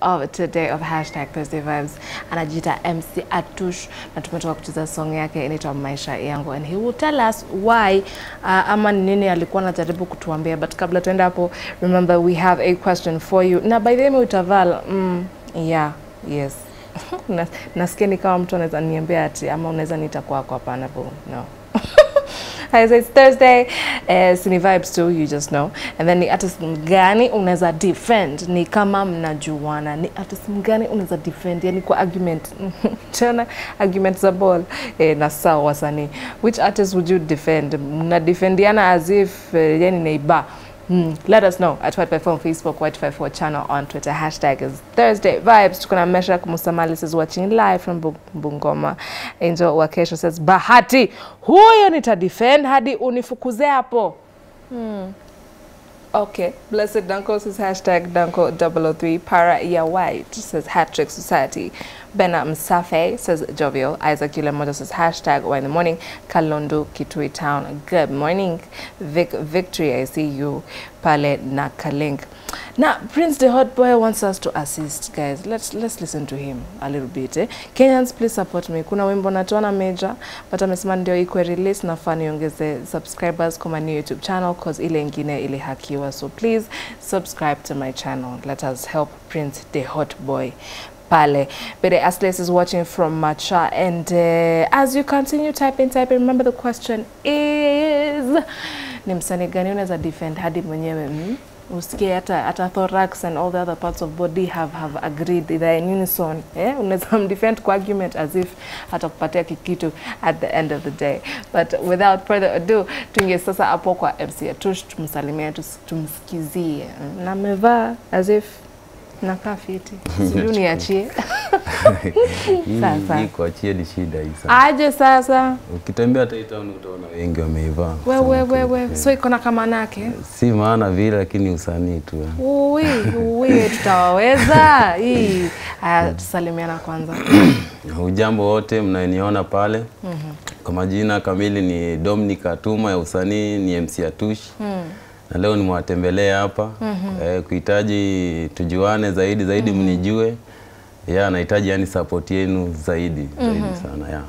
of today of hashtag Thursday Vibes anajiita MC Atush na tumetoka kucheza song yake inaitwa maisha yangu and he will tell us why uh, ama nini alikuwa anajaribu kutuambia but kabla tuenda hapo remember we have a question for you na by the way utaval mm, yeah yes nasikia ni kama mtu anaweza niambia ati ama unaweza niita kwako hapana no I say it's Thursday. Eh, si vibes too, you just know. And then ni artist mgani unaweza defend, ni kama mnajuana, ni artist mgani unaweza defend, yani kwa argument tena argument za ball eh, na sawa wasanii. Which artist would you defend? Mnadefendiana as if eh, yani neighbor Mm, let us know at White Platform Facebook, White 54 channel on Twitter. Hashtag is Thursday Vibes. tukuna mesha Meshak is watching live from Bungoma. Angel Wakesho says, Bahati, huyo nitadefend hadi unifukuze hapo. Mm. Okay. Blessed Danko says hashtag Danko003. Para Ya White says Hat Trick Society. Bena Msafe says Jovial. Isaac Julemoto says hashtag Why in the Morning. Kalondu Kitui Town. Good morning. Vic Victory, I see you. Pale Nakalink. Now, Prince the Hot Boy wants us to assist, guys. Let's, let's listen to him a little bit. Eh? Kenyans, please support me. Kuna wimbo natuona major, but amesema ndio ikwe release na fani ongeze subscribers kwa my new YouTube channel cause ile ingine hakiwa. So please subscribe to my channel. Let us help Prince the Hot Boy pale. But uh, Asles is watching from Macha. And uh, as you continue typing, typing, remember the question is, ni msanii gani unaweza defend hadi mwenyewe mm? usikie hata hata thorax and all the other parts of body have have agreed either in unison eh, unaweza defend kwa argument as if atakupatia kikitu at the end of the day. But without further ado, tunge sasa hapo kwa MC Atush, tumsalimie, tumsikizie na amevaa as if nakaa fiti, sijui niachie sasa kuachia ni shida hii sana. Aje sasa, ukitembea hata town utaona wengi wameivaa wewe wewe, so iko na kama nake, si maana vile, lakini usanii tu. Ui ui, tutawaweza hii. Haya, tusalimiana kwanza. Hujambo wote mnaniona pale. Mhm. Kwa majina kamili ni Dominic Atuma ya usanii ni MC Atush. Mhm. na leo nimewatembelea hapa mm -hmm. Eh, kuhitaji tujuane zaidi zaidi mhm. mnijue mm -hmm yeah, anahitaji yani support yenu zaidi mm -hmm. zaidi mhm. sana yeah.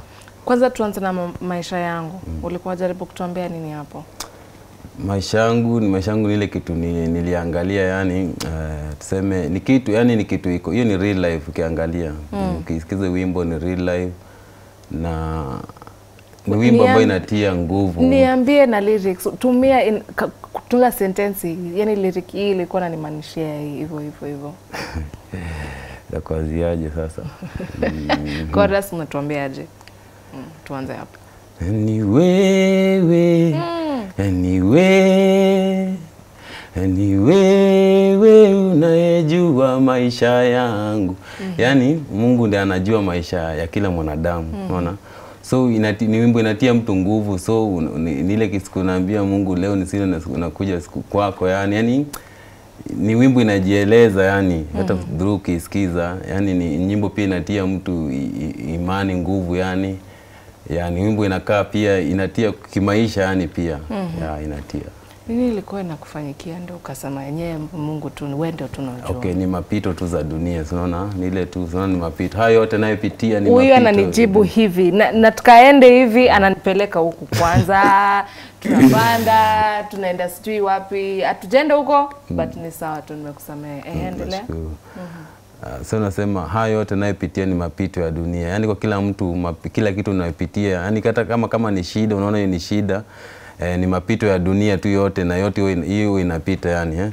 Kwanza tuanze na maisha yangu mm. Ulikuwa jaribu kutuambia nini hapo? Maisha yangu ni maisha yangu, ile kitu ni, niliangalia yani uh, tuseme ni kitu yani ni kitu iko hiyo ni real life ukiangalia mm. Ukisikiza wimbo ni real life na ni wimbo ambayo inatia nguvu. Niambie na lyrics, tumia in, ka, sentensi, yani lyric hii ilikuwa inanimaanishia hivyo hivyo hivyo ya kuanziaje sasa? Chorus mnatuambiaje? Mm, tuanze hapo. Ni wewe mm. ni wewe ni wewe unayejua maisha yangu yani mm-hmm. Yaani Mungu ndiye anajua maisha ya kila mwanadamu mm. Unaona? so inati, ni wimbo inatia mtu nguvu so nile siku naambia Mungu leo nisina nakuja siku kwako yani, yani ni wimbo inajieleza yani mm. hata mm. dhuru ukisikiza yani ni nyimbo pia inatia mtu imani nguvu yani yani wimbo inakaa pia inatia kimaisha yani pia mm -hmm. ya, inatia nini ilikuwa inakufanyikia ndio ukasema yenyewe Mungu tu wewe ndio tunajua? Okay, ni mapito tu za dunia, unaona? Ni ile tu, unaona ni mapito. Hayo yote nayopitia ni Huyu ananijibu hivi na, na tukaende hivi ananipeleka huku kwanza, tunapanda, tunaenda sijui wapi. Hatujaenda huko hmm. but ni sawa tu nimekusamehe. Eh, hmm, endelea. Mm, Uh, ah, so nasema hayo yote nayopitia ni mapito ya dunia, yaani kwa kila mtu mapi, kila kitu unayopitia, yaani hata kama kama ni shida, unaona hiyo ni shida, e, ni mapito ya dunia tu yote na yote hiyo inapita yani eh.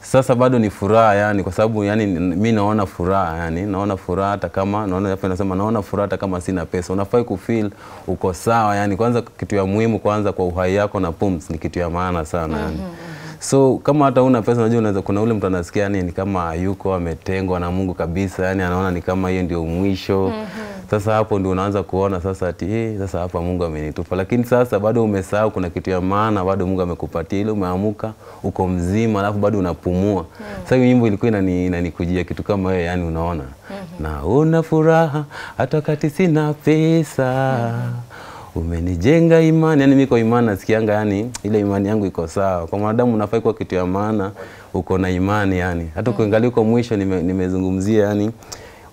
Sasa bado ni furaha yani, kwa sababu yani mi naona furaha yani, naona furaha hata kama naona hapa nasema naona furaha hata kama sina pesa. Unafai kufeel uko sawa yani, kwanza kitu ya muhimu kwanza kwa uhai yako na pumzi ni kitu ya maana sana mm-hmm, yani. Mm -hmm. So kama hata una pesa, unajua unaweza, kuna ule mtu anasikia yani ni kama yuko ametengwa na Mungu kabisa, yani anaona ni kama hiyo ndio mwisho. Mm -hmm sasa hapo ndio unaanza kuona sasa ati eh, sasa hapa Mungu amenitupa, lakini sasa bado umesahau kuna kitu ya maana, bado Mungu amekupatia ile, umeamuka uko mzima, alafu bado unapumua mm. Sasa hiyo nyimbo ilikuwa inani, inanikujia kitu kama hiyo, yani unaona mm -hmm. na una furaha hata wakati sina pesa mm -hmm umenijenga imani. Yani mimi kwa imani nasikianga, yani ile imani yangu iko sawa. Kwa mwanadamu unafai kuwa kitu ya maana, uko na imani yani. Hata hmm. ukiangalia uko mwisho nimezungumzia nime, yani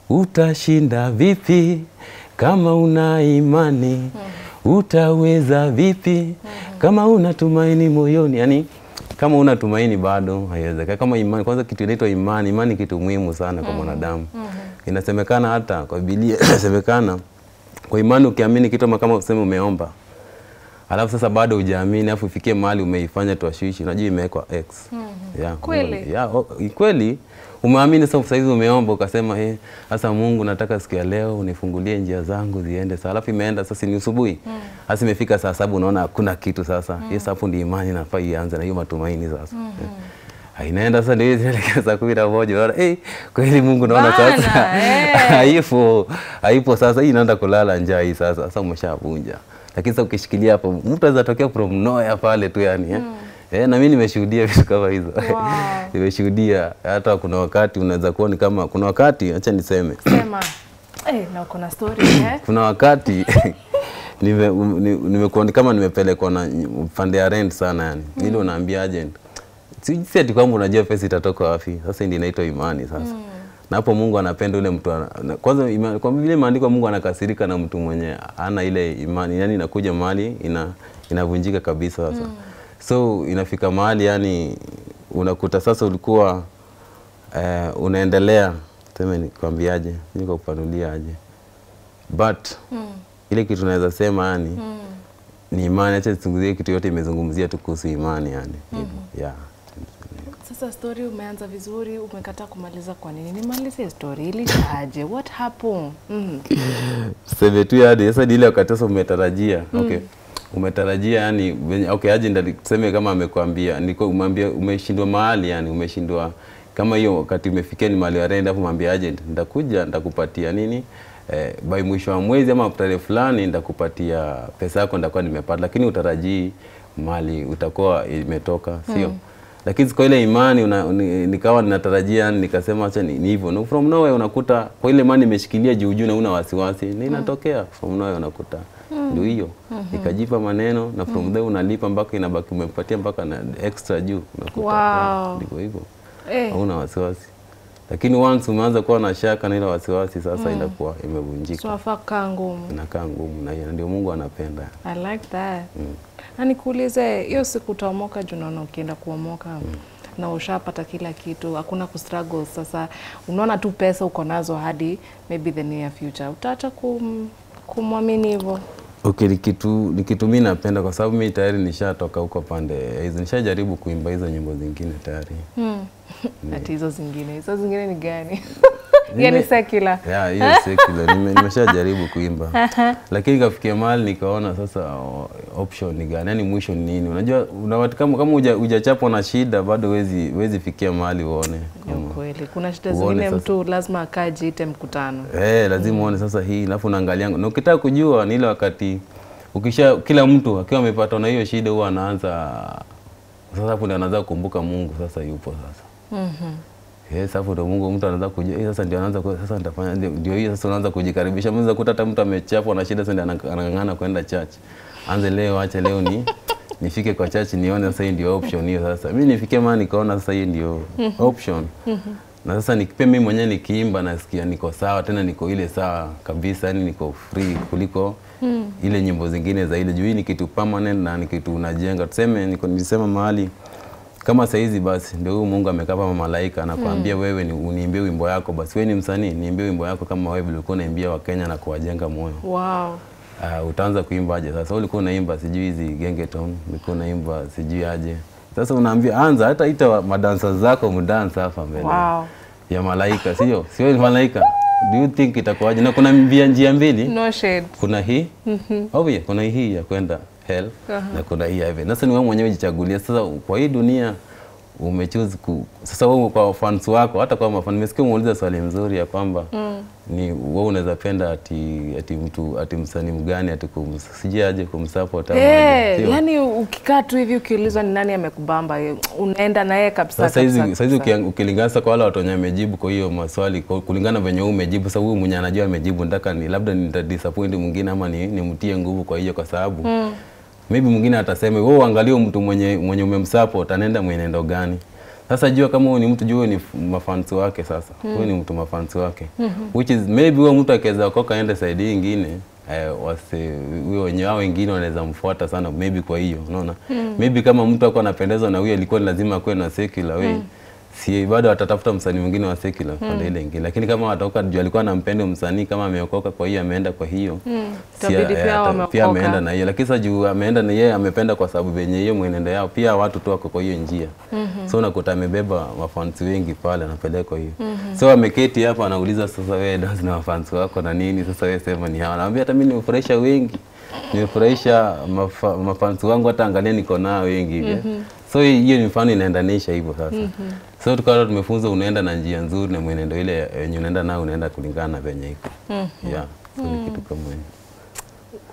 utashinda vipi kama una imani mm utaweza vipi mm -hmm. kama una tumaini moyoni yani kama una tumaini bado haiwezekani. Kama imani, kwanza kitu inaitwa imani. Imani kitu muhimu sana kwa hmm. mwanadamu mm -hmm. Inasemekana hata kwa Biblia inasemekana kwa imani ukiamini kitu kama useme umeomba alafu sasa bado hujaamini alafu ifikie mahali umeifanya tuashishi, unajua imewekwa x mm -hmm. yeah, kweli, yeah, oh, kweli umeamini sasa, sasa saizi umeomba ukasema eh, sasa Mungu nataka siku ya leo unifungulie njia zangu ziende sawa, alafu imeenda sasa, ni asubuhi mm. hasa imefika saa saba, unaona hakuna kitu sasa mm. Yes, hapo ndio imani nafaa ianze na hiyo matumaini sasa mm -hmm. yeah inaenda sasa ndio inaelekea saa kumi na moja unaona hey, eh, kweli Mungu naona sasa eh. haipo haipo sasa, hii inaenda kulala njaa hii sasa, sasa umeshavunja. Lakini sasa ukishikilia hapo, mtu anaweza tokea from nowhere pale tu yani mm. eh. Hmm. Eh, na mimi nimeshuhudia vitu kama hizo wow. nimeshuhudia hata kuna wakati unaweza kuwa ni kama kuna wakati acha niseme Sema. Eh, na kuna story eh? kuna wakati nimekuwa um, ni kama nimepelekwa na pande ya rent sana yani mm. ile unaambia agent si ati kwamba unajua pesa itatoka wapi. Sasa ndio inaitwa imani sasa mm. na hapo Mungu anapenda ule mtu ana, kwanza ima, kwa vile maandiko Mungu anakasirika na mtu mwenye ana ile imani, yani inakuja mali ina inavunjika kabisa sasa mm So inafika mahali yani unakuta sasa ulikuwa uh, unaendelea tuseme, nikwambiaje, nikakupanulia aje, but mm. ile kitu naweza sema yani mm. ni imani. Acha nizungumzie kitu yote, imezungumzia tu kuhusu imani yani mm -hmm. yeah. Sasa story umeanza vizuri, umekataa kumaliza. Kwa nini? Nimalize story, ili aje, what happened? mm. Seme tu yani, sasa ni ile wakati sasa umetarajia mm. okay umetarajia yani okay, agenda tuseme kama amekwambia niko umwambia umeshindwa mahali yani umeshindwa kama hiyo wakati umefikia ni mahali warenda afu mwambia aje nitakuja nitakupatia nini eh, by mwisho wa mwezi ama tarehe fulani nitakupatia pesa yako nitakuwa nimepata, lakini utarajii mali utakuwa imetoka, sio? Mm lakini kwa ile imani una, ni, nikawa ninatarajia nikasema acha ni hivyo, na from nowhere unakuta kwa ile imani imeshikilia juu juu na una wasiwasi ni inatokea mm. from nowhere unakuta mm. ndio hiyo mm -hmm. ikajipa maneno na from mm. there unalipa mpaka inabaki umempatia mpaka na extra juu unakuta wow. Ah, ndio hivyo hey. Eh. hauna wasiwasi lakini once umeanza kuwa na shaka na ile wasiwasi sasa, mm. inakuwa imevunjika, so afakaa ngumu, inakaa ngumu, na hiyo ndio Mungu anapenda. I like that mm. na nikuulize, hiyo siku utaomoka, juu naona ukienda kuomoka mm na ushapata kila kitu, hakuna kustruggle. Sasa unaona tu pesa uko nazo hadi maybe the near future, utaacha kum, kumwamini hivyo? Okay, ni kitu ni napenda kwa sababu mi tayari nishatoka huko pande hizo, nishajaribu kuimba hizo nyimbo zingine tayari. Mm. Ati hizo zingine, hizo zingine ni gani? yani secular. Yeah, hiyo secular. Nimeshajaribu kuimba. Lakini kafikia mahali nikaona sasa oh, option ni gani? Yaani mwisho ni nini? Unajua una watu kama kama hujachapwa na shida bado wezi wezi fikia mahali uone. Kweli. Kuna shida zingine mtu lazima ite mkutano. Eh, lazima uone sasa hii, alafu unaangalia. Na ukitaka kujua ni ile wakati ukisha kila mtu akiwa amepata na hiyo shida huwa anaanza sasa hapo ndio anaanza kukumbuka Mungu sasa yupo sasa. Mhm. Mm Yes, hapo ndo Mungu mtu anaanza kujua sasa, ndio anaanza sasa, nitafanya ndio hiyo sasa, unaanza kujikaribisha. Mwanzo kuta hata mtu amechapwa na shida, sasa anang'ang'ana kwenda church, anze leo, acha leo ni nifike kwa church nione sasa, hii ndio option hiyo. Sasa mimi nifike maana nikaona sasa hii ndio mhm. option na sasa nikipe mimi mwenyewe nikiimba, nasikia niko sawa tena, niko ile sawa kabisa, yani niko free kuliko mhm. ile nyimbo zingine za ile juu. ni kitu permanent na ni kitu unajenga. Tuseme niko nilisema mahali kama saizi basi ndio huyu Mungu amekaa kama malaika anakuambia mm. wewe ni uniimbie wimbo yako basi wewe ni msanii niimbie wimbo yako kama wewe ulikuwa unaimbia wa Kenya na kuwajenga moyo. Wow. Uh, utaanza kuimbaje sasa? Ulikuwa unaimba sijui hizi genge tom, ulikuwa unaimba sijui aje. Sasa unaambia anza, hata ita madansa zako mdansa hapa mbele wow. ya malaika, sio sio ni malaika do you think itakuwaje? Na kuna mbia njia mbili, no shade, kuna hii Mhm. mm -hmm. obvious, kuna hii ya kwenda hell uh -huh. na kuna hii heaven. Sasa ni wewe mwenyewe jichagulie. Sasa kwa hii dunia umechoose ku... Sasa wewe kwa fans wako, hata kwa mafan, nimesikia umeuliza swali mzuri ya kwamba mm. ni wewe unaweza penda ati ati mtu ati msanii mgani ati kum, sije aje kumsupport hey, yani ukikaa tu hivi ukiulizwa ni nani amekubamba eh, unaenda na yeye kabisa. Sasa hizi sasa hizi ukilingana kwa wale watu wenye wamejibu kwa hiyo maswali kulingana venye wewe umejibu, sasa huyu mwenye anajua amejibu, nataka ni labda nita disappoint mwingine ama ni ni nimtie nguvu kwa hiyo kwa sababu mm maybe mwingine atasema wewe uangalie mtu mwenye mwenye umemsupport anaenda mwenendo gani. Sasa jua kama huyu ni mtu jua ni mafansi wake sasa. Hmm. Huyu mm. ni mtu mafansi wake. Mm -hmm. Which is maybe huyo mtu akiweza koka aende side nyingine eh, wasi huyo wenye wao wengine wanaweza mfuata sana maybe kwa hiyo unaona. Mm. Maybe kama mtu ako anapendezwa na huyo ni lazima akuwe na secular way. Mm si bado watatafuta msanii mwingine wa sekula kupanda mm. ile ingine, lakini kama wataoka juu alikuwa anampenda msanii kama ameokoka, kwa hiyo ameenda kwa hiyo mm. si, eh, pia, pia ameenda na hiyo, lakini sasa juu ameenda na yeye amependa kwa sababu venye hiyo mwenendo yao pia watu tu wako kwa hiyo njia mm -hmm. so unakuta amebeba mafans wengi pale anapelekwa hiyo mm -hmm. so ameketi hapa anauliza sasa, wewe Dawz na mafans wako na nini sasa, wewe sema ni hawa, anamwambia hata mimi nimefurahisha wengi nimefurahisha mafans wangu, hata angalia niko nao wengi mm -hmm. So hiyo ni mfano inaendanisha hivyo sasa. Mm -hmm. So tukawa tumefunza unaenda na njia nzuri na mwenendo ile yenye unaenda nao unaenda kulingana na venye iko. Mm -hmm. Yeah. So mm -hmm. kitu kama hiyo.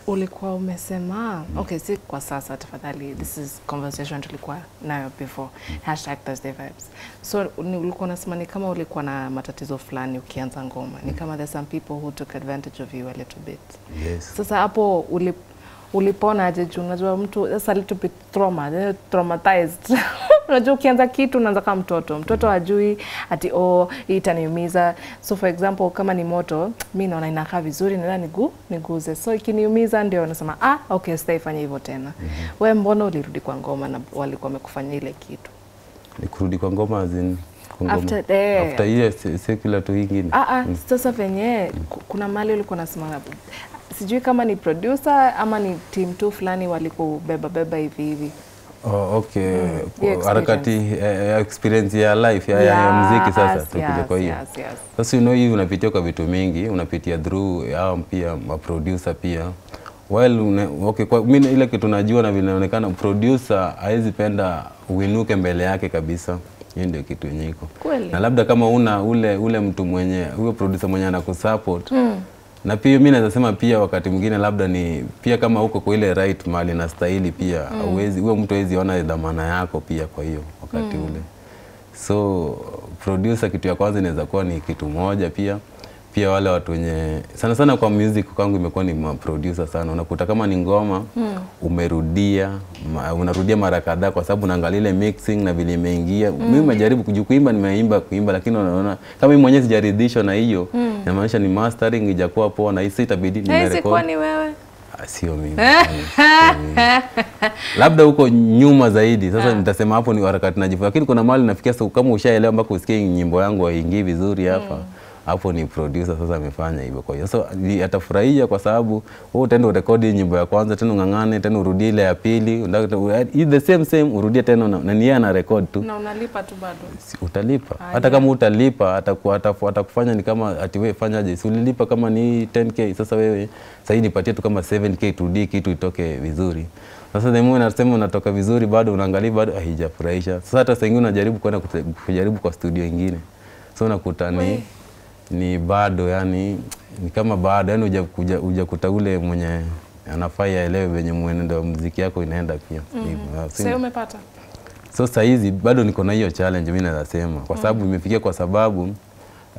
Ulikuwa umesema mm. okay, si kwa sasa tafadhali, this is conversation tulikuwa nayo before mm. hashtag Thursday vibes. So ni, ulikuwa unasema ni kama ulikuwa na matatizo fulani ukianza ngoma, ni mm. kama there's some people who took advantage of you a little bit. Yes. Sasa hapo ulip ulipona aje juu unajua mtu that's a little bit trauma, eh, traumatized unajua ukianza kitu unaanza kama mtoto mtoto mm-hmm. ajui ati oh, hii itaniumiza so for example kama ni moto mi naona inakaa vizuri naenda nigu niguze so ikiniumiza ndio unasema ah, okay sitaifanya hivyo tena mm -hmm. we mbona ulirudi kwa ngoma na walikuwa wamekufanya ile kitu nikurudi kwa ngoma azin after, eh, after ile secular tu ingine ah, ah, mm. sasa venye mm. kuna mali ulikuwa nasema sijui kama ni producer ama ni team tu fulani walikubeba beba hivi hivi. Oh, okay. Mm, harakati uh, experience ya life ya, yeah, ya mziki sasa yes, kwa hiyo yes, yes. Sasa you know hivi unapitia kwa vitu mingi, unapitia through eh, hao pia producer pia well une, okay, kwa mimi ile kitu najua na vinaonekana producer haizi penda uinuke mbele yake kabisa. Hiyo ndio kitu yenye iko. Na labda kama una ule ule mtu mwenye huyo producer mwenye anakusupport mm na pia mimi naweza sema pia wakati mwingine labda ni pia kama uko kwa ile right mali na nastahili pia huwezi mm. huyo mtu awezi ona dhamana yako pia kwa hiyo wakati mm. ule so producer kitu ya kwanza inaweza kuwa ni kitu moja pia pia wale watu wenye sana sana kwa music kwangu imekuwa ni producer sana. Unakuta kama ni ngoma mm. umerudia ma, unarudia mara kadhaa, kwa sababu unaangalia ile mixing na vile imeingia mm. mimi najaribu kuimba, nimeimba kuimba, lakini unaona kama mimi mwenyewe sijaridhishwa na hiyo mm inamaanisha ni mastering ijakuwa poa na hisi itabidi nimerekodi. ni wewe ah, sio mimi labda huko nyuma zaidi sasa ah. nitasema hapo ni harakati najifunza, lakini kuna mahali nafikia kama ushaelewa mpaka usikie nyimbo yangu haingii vizuri hapa mm hapo ni producer sasa amefanya hivyo. Kwa hiyo so atafurahia kwa sababu wewe utaenda urekodi nyimbo ya kwanza tena ung'ang'ane tena urudie ile ya pili, the same same urudie tena na ni yeye anarekodi tu. Na unalipa tu bado. Si, utalipa. Ah, Hata yeah. kama utalipa atakuwa atafu, atakufanya ni kama ati wewe fanyaje? Si ulilipa kama ni 10k sasa wewe sasa hii nipatie tu kama 7k turudie kitu itoke vizuri. Sasa the moment unasema unatoka vizuri bado unaangalia bado haijafurahisha. Sasa hata saa nyingine unajaribu kwenda kujaribu kwa studio nyingine. So unakuta ni ni bado yani ni kama bado yani ujakuta uja, uja ule mwenye anafaa aelewe venye mwenendo wa muziki yako inaenda pia. Mm. Sasa umepata? So sasa hizi bado niko na hiyo challenge mimi naweza sema kwa mhm. sababu mm. imefikia kwa sababu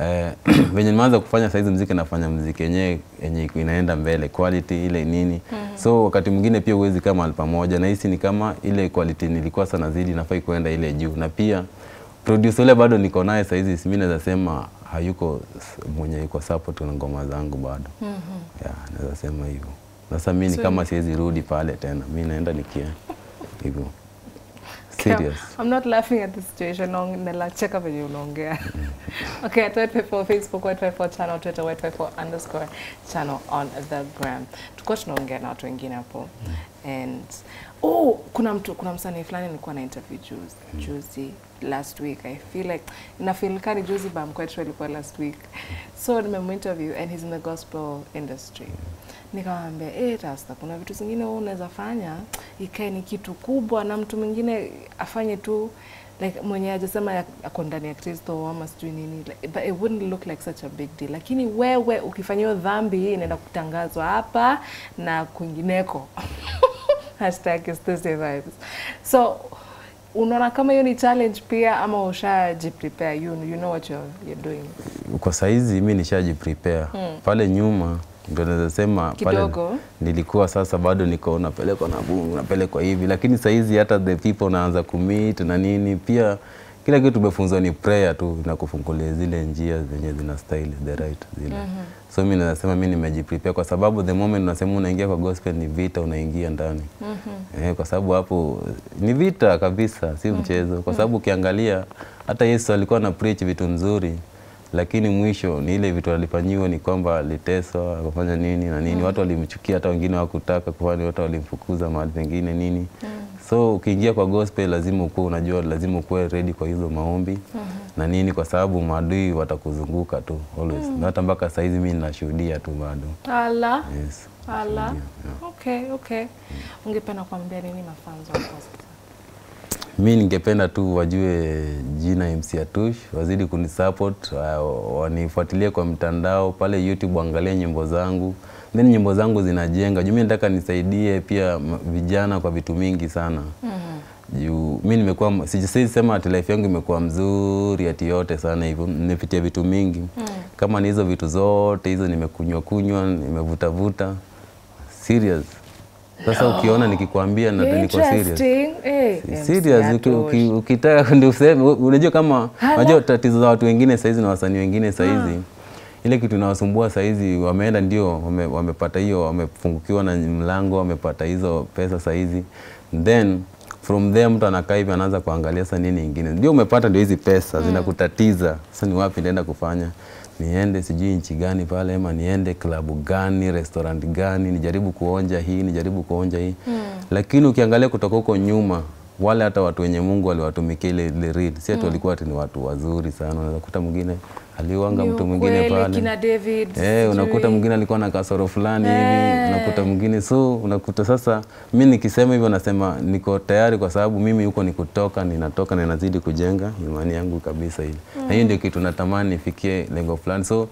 eh, venye nimeanza kufanya saa hizi muziki nafanya muziki yenyewe yenye inaenda mbele quality ile nini. Mm -hmm. So wakati mwingine pia uwezi kama mahali pamoja na hisi ni kama ile quality nilikuwa sana zidi nafai kuenda ile juu na pia producer ule bado niko naye saa hizi mimi naweza sema hayuko mwenye yuko support na ngoma zangu bado. mm -hmm. yeah, naweza sema hivyo. Sasa mimi ni kama siwezi rudi pale tena, mimi naenda nikia hivyo Serious. I'm not laughing at the situation. Nacheka venye unaongea. Mm-hmm. Okay, at white for Facebook, white for channel, Twitter, white for underscore channel on the gram. Tuko tunaongea na watu wengine hapo mm. and Oh, kuna mtu kuna msanii fulani nilikuwa na interview juzi, mm. juzi last week I feel like na feel kani juzi bam kwetu alikuwa last week. So nimeminterview and he's in the gospel industry. Nikamwambia eh, Rasta, kuna vitu zingine wewe unaweza fanya ikae ni kitu kubwa na mtu mwingine afanye tu like mwenye ajasema ako ndani ya Kristo ama sijui nini like, but it wouldn't look like such a big deal, lakini wewe ukifanyiwa dhambi inaenda kutangazwa hapa na kwingineko hashtag is Thursday vibes. So unaona kama hiyo ni challenge pia ama ushajiprepare you, you know what you're, you're doing? Kwa saizi mi nishajiprepare mm. pale nyuma ndio naweza sema pale nilikuwa sasa bado niko napelekwa na bungu napelekwa hivi, lakini saizi hata the people naanza kumit na nini pia kila kitu tumefunzwa ni prayer tu inakufungulia zile njia zenye zina style the right zile. Mm -hmm. So mimi nasema mimi nimejiprepare kwa sababu the moment unasema unaingia kwa gospel ni vita unaingia ndani. Mm -hmm. Eh, kwa sababu hapo ni vita kabisa, si mhm. mchezo. Kwa mhm. sababu ukiangalia hata Yesu alikuwa na preach vitu nzuri lakini mwisho ni ile vitu alifanyiwa ni kwamba aliteswa akafanya nini na nini mm. watu walimchukia, hata wengine hawakutaka kufanya, hata walimfukuza mahali pengine nini mm. so ukiingia kwa gospel lazima ukuwe unajua, lazima ukuwe ready kwa hizo maombi mm -hmm. na nini, kwa sababu maadui watakuzunguka tu always mm. na hata mpaka saizi mimi ninashuhudia tu bado ala Yes. ala Yeah. Okay, okay. Mm. Ungependa kuambia nini mafanzo wa Mi ningependa tu wajue jina MC Atush, wazidi kunisupport, uh, wanifuatilie kwa mtandao pale YouTube, waangalie nyimbo zangu, then nyimbo zangu zinajenga juu. Mi nataka nisaidie pia vijana kwa vitu mingi sana mhm. juu mi nimekuwa siwezi sema ati life yangu imekuwa mzuri ati yote sana hivyo, nimepitia vitu mingi mm -hmm. kama ni hizo vitu zote hizo nimekunywa kunywa, nimevutavuta serious sasa oh, ukiona nikikwambia na kwa serious. Eh, serious ukitaka ndio useme unajua kama unajua tatizo za watu wengine saizi na wasanii wengine ah. saizi ile kitu inawasumbua saizi wameenda ndio wame, wamepata hiyo wamefungukiwa na mlango wamepata hizo pesa saizi then from there mtu anakaa hivi anaanza kuangalia sasa nini ingine ndio umepata ndio hizi pesa hmm. zinakutatiza sasa ni wapi naenda kufanya niende sijui nchi gani pale, ama niende klabu gani, restaurant gani, nijaribu kuonja hii, nijaribu kuonja hii mm. Lakini ukiangalia kutoka huko nyuma wale hata watu wenye Mungu waliwatumikia ile, ile si mm. walikuwa ati ni watu wazuri sana, unaweza kuta mwingine aliwanga mtu mwingine pale eh, unakuta mwingine alikuwa na kasoro fulani hivi eh. unakuta mwingine so unakuta sasa, mi nikisema hivyo nasema niko tayari, kwa sababu mimi huko nikutoka, ninatoka na ninazidi kujenga imani yangu kabisa hili mm. na hiyo mm. ndio kitu natamani nifikie lengo fulani so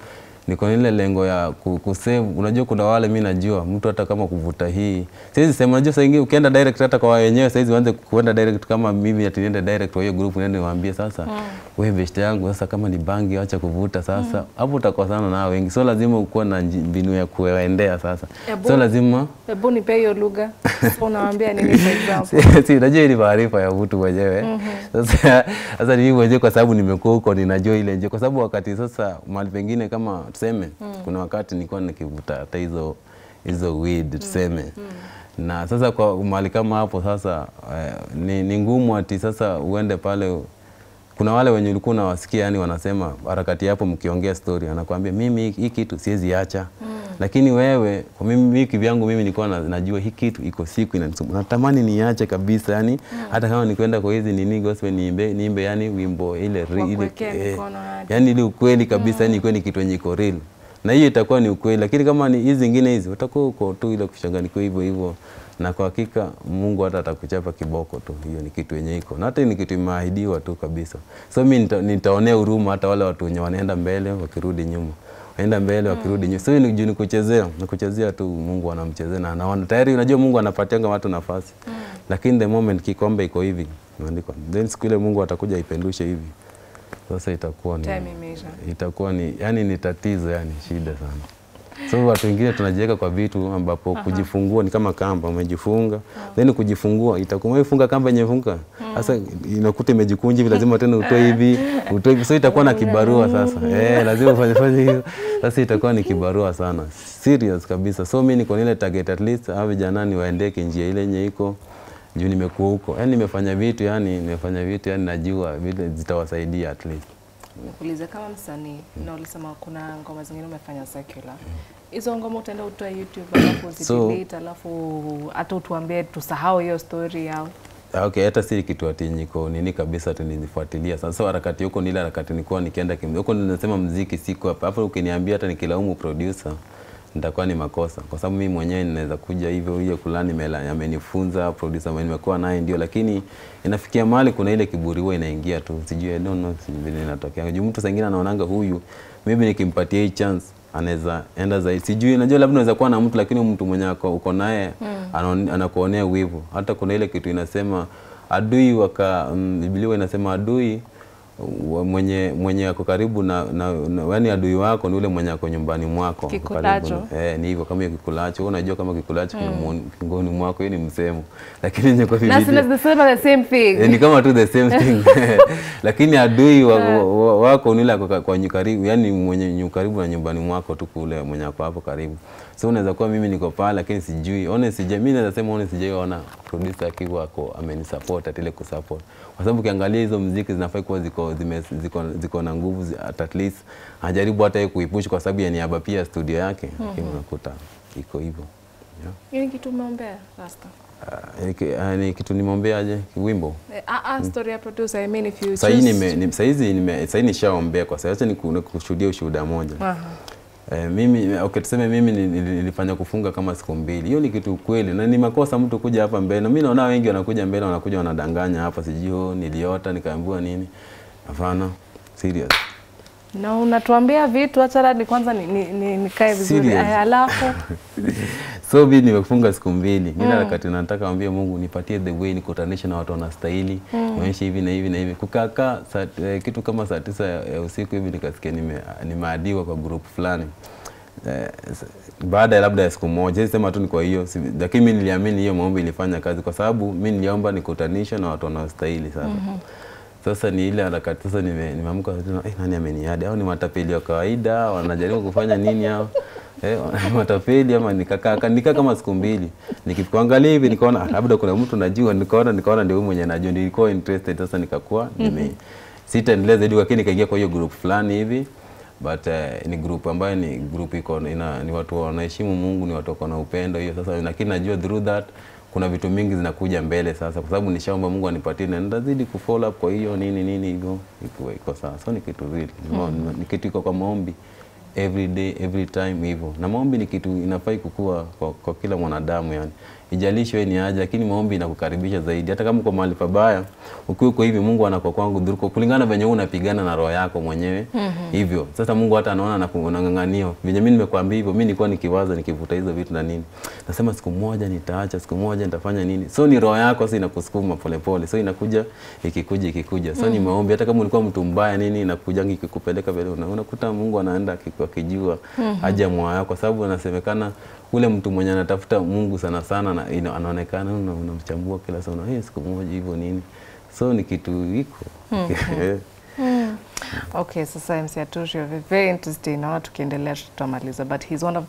niko ile lengo ya kusave. Unajua kuna wale mimi najua mtu hata kama kuvuta hii siwezi sema, unajua saa ukienda direct hata kwa wenyewe saizi uanze kuenda direct kama mimi ati niende direct kwa hiyo group niende niwaambie sasa, mm. wewe beshte yangu sasa, kama ni bangi acha kuvuta sasa, mm. hapo mm. utakosana na wengi, so lazima ukuwe na mbinu ya kuendea sasa, ebu, so lazima hebu nipe hiyo lugha so unawaambia nini kwa example? si unajua ni maarifa ya mtu mwenyewe mm -hmm. sasa sasa ni mwenyewe kwa sababu nimekuwa huko ninajua ile njia, kwa sababu wakati sasa mahali pengine kama tuseme mm. kuna wakati nilikuwa nikivuta hata hizo hizo weed tuseme mm. mm. na sasa kwa mahali kama hapo sasa eh, ni, ni ngumu ati sasa uende pale kuna wale wenye ulikuwa unawasikia yani wanasema harakati yapo mkiongea story anakuambia mimi hii kitu siwezi acha mm. lakini wewe kwa mimi mimi kivyangu mimi nilikuwa na, najua hii kitu iko siku inanisumbua natamani niache kabisa yani mm. hata kama nikwenda kwa hizi nini gospel niimbe niimbe yani wimbo ile ile eh, yani ile ukweli kabisa mm. yani ikweni kitu yenye iko real na hiyo itakuwa ni ukweli, lakini kama ni hizi zingine hizi utakuwa uko tu ile kuchanganyikiwa hivyo hivyo, na kwa hakika Mungu hata atakuchapa kiboko tu. Hiyo ni kitu yenye iko na hata ni kitu imeahidiwa tu kabisa. So mimi nita, nitaonea huruma hata wale watu wenye wanaenda mbele wakirudi nyuma enda mbele wakirudi nyuma. Sio ni juu nikuchezea, nikuchezea tu Mungu anamchezea na anaona. Tayari unajua Mungu anapatianga watu nafasi. Mm. Lakini the moment kikombe iko hivi, imeandikwa. Then siku ile Mungu atakuja ipendushe hivi. Sasa itakuwa ni, itakuwa ni yani ni tatizo yani shida sana so, watu wengine tunajiweka kwa vitu ambapo uh -huh. kujifungua ni kama kamba umejifunga uh -huh. then kujifungua itakuwa ifunga kamba nyefunga mm. sasa mm. inakuta imejikunja hivi lazima tena utoe hivi utoe hivi so itakuwa na kibarua mm. sasa eh lazima ufanye fanye hiyo sasa itakuwa ni kibarua sana serious kabisa so mimi niko nile target at least hawa vijana waendeke njia ile yenye iko juu nimekuwa huko, yani nimefanya vitu yani nimefanya vitu yani najua vile zitawasaidia at least. Nikuulize kama msanii mm. na ulisema kuna ngoma zingine umefanya secular hizo mm. ngoma utaenda utoe YouTube alafu uzidelete, so, alafu hata utuambie tusahau hiyo story yao Okay, hata si kitu ati niko nini kabisa ati ninifuatilia. Sasa harakati huko ni ile harakati nilikuwa nikienda huko, ninasema mziki siko hapa. Hapo ukiniambia hata nikilaumu producer nitakuwa ni makosa, kwa sababu mimi mwenyewe ninaweza kuja hivyo hiyo mela amenifunza producer mwenyewe nimekuwa naye ndio, lakini inafikia mahali kuna ile kiburi huwa inaingia tu, sijui no no, sijui inatokea. Juu mtu sengine anaonanga huyu, maybe nikimpatia hii chance anaweza enda zaidi, sijui. Najua labda unaweza kuwa na mtu, lakini mtu mwenye uko naye hmm. anakuonea wivu. Hata kuna ile kitu inasema adui waka, mm, Biblia inasema adui mwenye mwenye ako karibu na, na, na yani adui wako ni yule mwenye ako nyumbani mwako kikulacho. Eh, ni hivyo kama kikulacho. Unajua kama kikulacho mm. kingoni mwako, hiyo ni msemo, lakini yenye kwa Biblia nasema the same the same thing eh, ni kama tu the same thing lakini adui wa, hmm. wa, wa, wako ni ule kwa, kwa karibu, yani mwenye karibu na nyumbani mwako tu kule mwenye ako hapo karibu So unaweza kuwa mimi niko pale lakini sijui. Honest sija mimi naweza sema honest sijaiona producer akiwa ako amenisupport atile kusupport. Kwa sababu ukiangalia hizo muziki zinafai kuwa ziko zime, ziko, ziko na nguvu at least anajaribu hata kuipush kwa sababu ya niaba pia studio yake mm -hmm. Lakini unakuta iko hivyo. Yeah. Yeye yaani kitu umeombea Rasta. Uh, ni kitu nimeombea aje wimbo eh, ah, hmm. sahizi nishaombea kwa sababu acha nikushuhudia ushuhuda moja. Aha. E, mimi okay, tuseme mimi nilifanya kufunga kama siku mbili. Hiyo ni kitu kweli na ni makosa mtu kuja hapa mbele. Mimi naona wengi wanakuja mbele wanakuja wanadanganya hapa, sijui oh, niliota nikaambiwa nini. Hapana, serious. Na no, unatuambia vitu, hata radi kwanza nikae ni, ni, ni vizuri, alafu so mimi nimefunga siku mbili mimi mm. wakati nataka mwambie Mungu nipatie the way nikutanishe na watu wanastahili mm. nionyeshe hivi na hivi na hivi kukakaa eh, kitu kama saa tisa ya usiku hivi nikasikia nime, nimeadiwa kwa group fulani eh, baada ya labda ya siku moja sema tu ni kwa hiyo, lakini mimi niliamini hiyo maombi ilifanya kazi, kwa sababu mimi niliomba nikutanishe na watu wanaostahili sana mm -hmm. Sasa ni ile harakati sasa, nimeamka nime eh, nani ameniadi au ni matapeli wa kawaida, wanajaribu kufanya nini hao eh, matapeli ama nikakaa nika kama siku mbili, nikikuangalia hivi nikaona ah, labda kuna mtu najua, nikaona nikaona ndio mwenye najua, nilikuwa interested. Sasa nikakuwa mhm. nime mm -hmm. sitaendelea zaidi, lakini nikaingia kwa hiyo group fulani hivi but uh, ni group ambayo ni group iko ina, ni watu wanaheshimu Mungu, ni watu wako na upendo hiyo. Sasa lakini najua through that kuna vitu mingi zinakuja mbele sasa, kwa sababu nishaomba Mungu anipatie na nitazidi kufollow up. Kwa hiyo nini nini hivyo ikiwa iko sawa, so ni kitu zili mm. Mm-hmm. ni kitu iko kwa maombi every day every time hivyo, na maombi ni kitu inafai kukua kwa, kwa kila mwanadamu yani ijalishi wewe ni aje, lakini maombi inakukaribisha zaidi. Hata kama uko mahali pabaya, ukiwa uko hivi, Mungu anakuwa kwangu dhuruko kulingana venye wewe unapigana na roho yako mwenyewe mm -hmm. Hivyo sasa Mungu hata anaona na kunang'ang'ania venye mimi nimekuambia hivyo, mimi nilikuwa nikiwaza nikivuta hizo vitu na nini, nasema siku moja nitaacha, siku moja nitafanya nini. So ni roho yako sasa inakusukuma polepole, so inakuja ikikuja ikikuja, so mm -hmm. ni mhm. maombi. Hata kama ulikuwa mtu mbaya nini, inakuja ikikupeleka vile, unakuta Mungu anaenda akijua mm -hmm. haja moyo wako, kwa sababu anasemekana ule mtu mwenye anatafuta Mungu sana sana na, ino, anaonekana unamchambua kila sana hey, eh, siku moja hivyo nini, so ni kitu iko mm-hmm. mm -hmm. Okay, sasa MC Aturi very interesting. Naona tukiendelea tutamaliza, but he's one of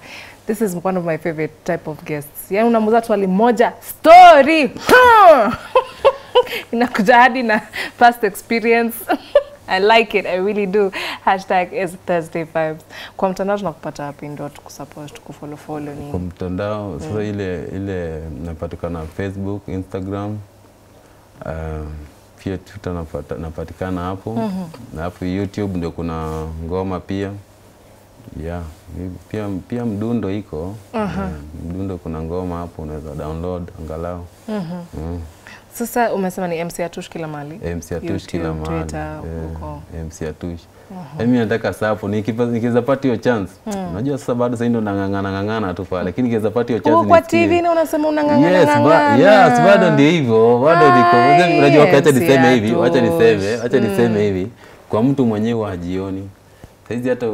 this is one of my favorite type of guests. Yaani unamuza swali moja story inakuja hadi na past experience I like it, I really do. Hashtag is Thursday vibes. Kwa mtandao tunakupata wapi ndio tukusupport tukufollow follow ni? Kwa mtandao mm. sasa ile ile napatikana Facebook, Instagram, uh, pia Twitter napata, napatikana hapo mm -hmm. na hapo YouTube ndio kuna ngoma pia yeah. Pia, pia mdundo iko uh -huh. yeah. Mdundo kuna ngoma hapo unaweza download angalau uh mhm. -huh. mm. Sasa umesema ni MC Atush kila mali. MC Atush kila mali. Twitter eh, huko, MC Atush. Mhm. Yaani mimi nataka sapo nikiweza pata hiyo chance. Hmm. Unajua sasa bado sasa ndio nang'ang'ana ng'ang'ana tu pale. Lakini nikiweza pata hiyo chance Kwa TV na unasema unang'ang'ana ng'ang'ana. Yes, bado ndio hivyo. Bado niko. Unajua acha niseme hivi, acha niseme, acha hmm. niseme hivi. Kwa mtu mwenyewe hajioni saizi hata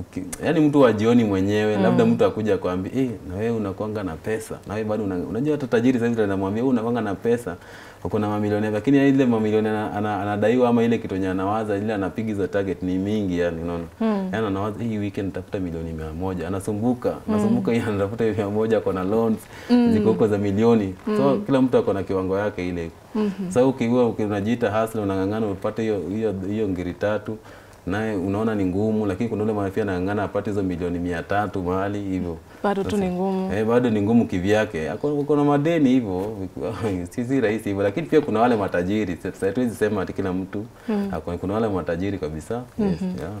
uki, yani mtu wajioni mwenyewe mm. labda mtu akuja kwambia eh, na wewe unakwanga na pesa na wewe bado unajua hata tajiri saizi anamwambia wewe unakwanga na pesa uko na mamilioni lakini ya ile mamilioni anadaiwa ama ile kitu anawaza ile anapigiza target ni mingi yani unaona mm. yani anawaza hii weekend nitafuta milioni 100 anasumbuka mm. anasumbuka yeye anatafuta 100 kwa na loans mm. ziko huko za milioni mm. so kila mtu ako na kiwango yake ile mm -hmm. sasa so, ukiwa ukinajiita hustle unang'ang'ana upate hiyo hiyo hiyo ngiri tatu naye unaona ni ngumu, lakini kuna ule mwanafi anang'ang'ana apate hizo milioni mia tatu mahali hivyo, bado tu ni ngumu eh, bado ni ngumu kivyake, uko na madeni hivyo, si si rahisi hivyo. Lakini pia kuna wale matajiri, sasa, hatuwezi sema ati kila mtu mm. kuna wale matajiri kabisa mm -hmm. yeah.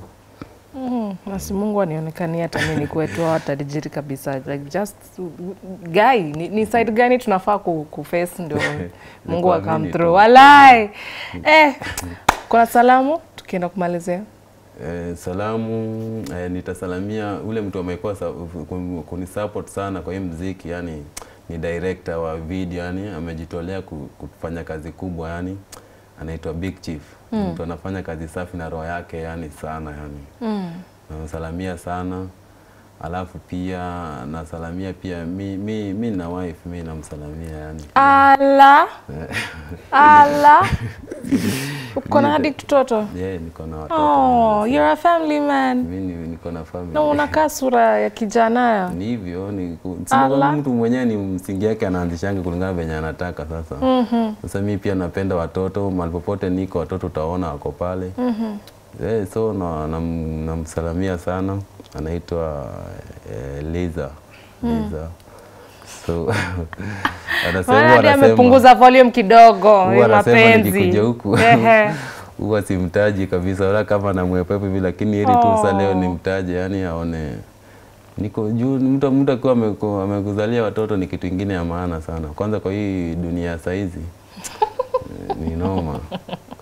Mm, basi Mungu anionekanie hata mimi kwetu hawa tajiri kabisa. Like just guy, ni, ni side gani tunafaa ku, ku face ndio Mungu akam through. Walai. Hmm. Eh, kuna salamu? ukienda kumalizia? E, salamu e, nitasalamia ule mtu amekuwa kunisupport sana kwa hii mziki yani ni director wa video yani amejitolea kufanya kazi kubwa yani anaitwa Big Chief mm. mtu anafanya kazi safi na roho yake yani sana yani mm. namsalamia sana alafu pia nasalamia pia mi, mi, mi na wife mi namsalamia yani. Ala. Ala. Uko na hadi mtoto? Yeah, niko na watoto. Oh, you're a family man. Mimi niko na family. Na unakaa sura ya kijana ya. Ni hivyo ni sema mtu mwenyewe ni msingi yake anaanzishanga kulingana venye anataka sasa. Mm Sasa mimi pia napenda watoto, mahali popote niko watoto utaona wako pale. Mm -hmm. Yeah, so na namsalamia na sana anaitwa eh, Liza. mm. so anasema amepunguza volume kidogo mapenzi nikikuja huku huwa simtaji kabisa, wala kama namwepepa hivi, lakini ili tu sasa oh. leo nimtaje, yani aone niko juu. Mtu mtu akiwa amekuzalia watoto ni kitu ingine ya maana sana, kwanza kwa hii dunia ya saizi eh, ni noma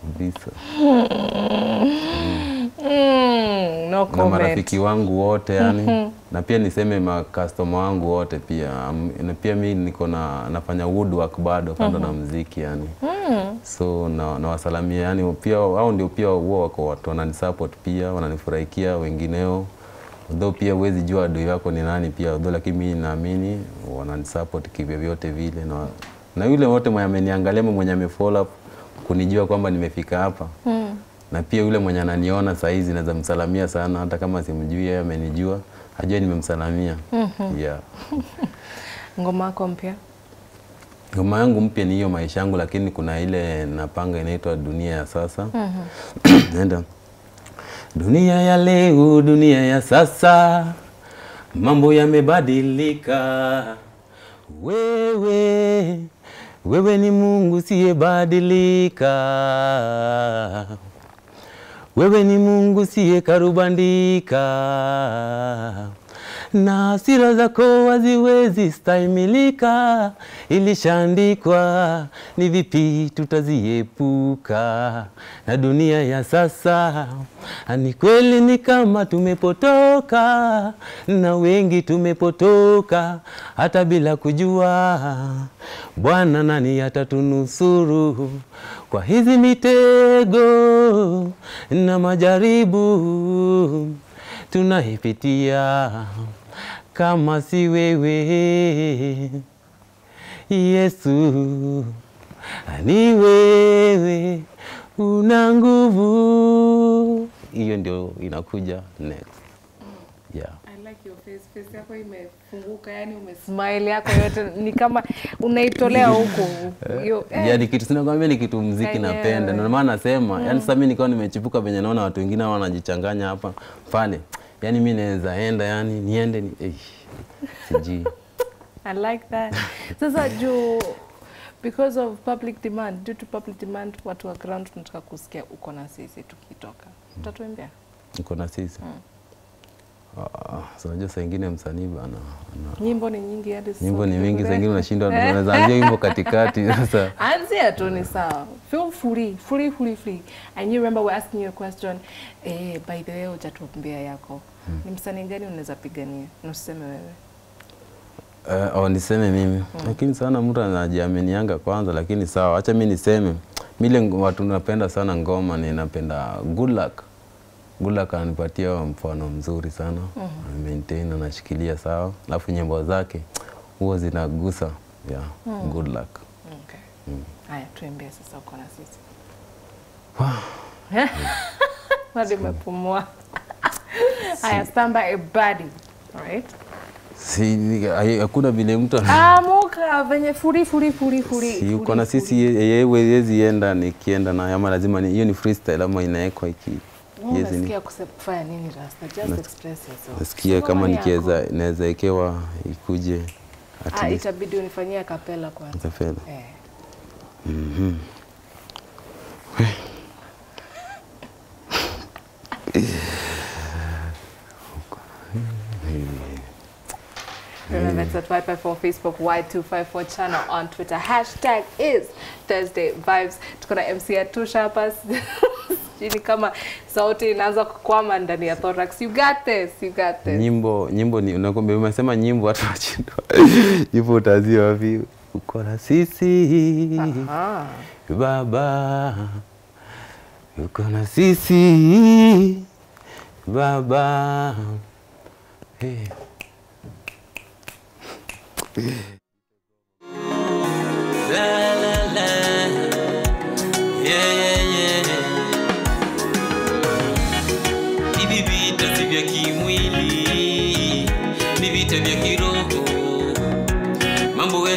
kabisa mm mm, no na marafiki wangu wote yani mm -hmm. na pia niseme makastoma wangu wote pia um, na pia mi niko na nafanya woodwork bado kando mm -hmm. na mziki mm-hmm. yani mm. so na, na wasalamia yani pia au ndio pia huo wako watu wananisupport pia wananifurahikia wengineo although pia huwezi jua adui yako ni nani pia although lakini mimi naamini wananisupport kivyovyote vile na, na yule wote mwenye ameniangalia mwenye amefollow kunijua kwamba nimefika hapa mm na pia yule mwenye ananiona saa hizi naweza msalamia sana, hata kama simjui, yeye amenijua, ajue nimemsalamia. mm -hmm. yeah. ngoma yako mpya? Ngoma yangu mpya ni hiyo maisha yangu, lakini kuna ile napanga inaitwa dunia ya sasa. mm -hmm. Nenda dunia ya leo, dunia ya sasa, mambo yamebadilika. Wewe wewe ni Mungu siyebadilika. Wewe ni Mungu siye karubandika, na hasira zako haziwezi stahimilika. Ilishaandikwa ni vipi tutaziepuka na dunia ya sasa, ani kweli ni kama tumepotoka, na wengi tumepotoka hata bila kujua. Bwana nani atatunusuru? kwa hizi mitego na majaribu tunaipitia, kama si wewe Yesu, ni wewe una nguvu. Hiyo ndio inakuja next, yeah your yako yote ni kama unaitolea huko eh, eh. Yani kitu sinakwambia ni kitu mziki napenda, ndio maana nasema mm. Yani sasa mimi nimechipuka venye naona watu wengine wanajichanganya hapa pale, yani mi naweza enda yani niende ni eh, sijui I like that. Sasa juu because of public demand, due to public demand, watu wa ground tunataka kusikia uko na sisi tukitoka, mm. utatuimbia uko na sisi mm. Ah, unajua saa ingine msanii bana, nyimbo ni nyingi, hadi nyimbo ni mingi, saa ingine unashindwa, eh. unaweza anzia wimbo katikati. Sasa anzia tu, ni sawa. Feel free, free, free, free. And you remember we're asking you a question. Eh, by the way, hujatuambia yako hmm. ni msanii gani unaweza pigania, na usiseme wewe Uh, au niseme mimi hmm. Lakini sana mtu anajiaminianga kwanza, lakini sawa, acha mimi niseme mile watu napenda sana ngoma, ni napenda good luck Gulak anipatia mfano mzuri sana mm -hmm. maintain anashikilia sawa, alafu nyimbo zake huwa zinagusa yeah. mm. good luck. Okay. Mm. Haya, tuimbie sasa, uko na sisi hadi umepumua. Haya, a ebadi right? Si, hakuna vile mtu amuka ah, venye furi furi furi furi. Si uko na sisi, yeye yezi enda nikienda naye, ama lazima hiyo ni freestyle ama inaekwa iki yes, unasikia kufanya nini Rasta? Just express yourself. Nasikia kama nikiweza naweza ekewa ikuje. Ah, itabidi unifanyia kapela kwanza. Kapela. Eh. Mhm. Remember, to at Y54 Facebook, Y254 channel on Twitter. Hashtag is Thursday Vibes. Tukona MC Atusha hapa. chini kama sauti inaanza kukwama ndani ya thorax. You got this, you got this. Nyimbo, nyimbo ni unakwambia, umesema nyimbo watu wachindo. Nyimbo utazio wapi? Uko na sisi. Aha. Baba. Uko na sisi. Baba. Hey.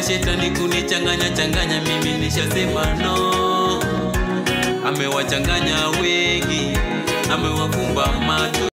shetani kunichanganya changanya, mimi nishasema no. Amewachanganya wengi, amewakumba macho.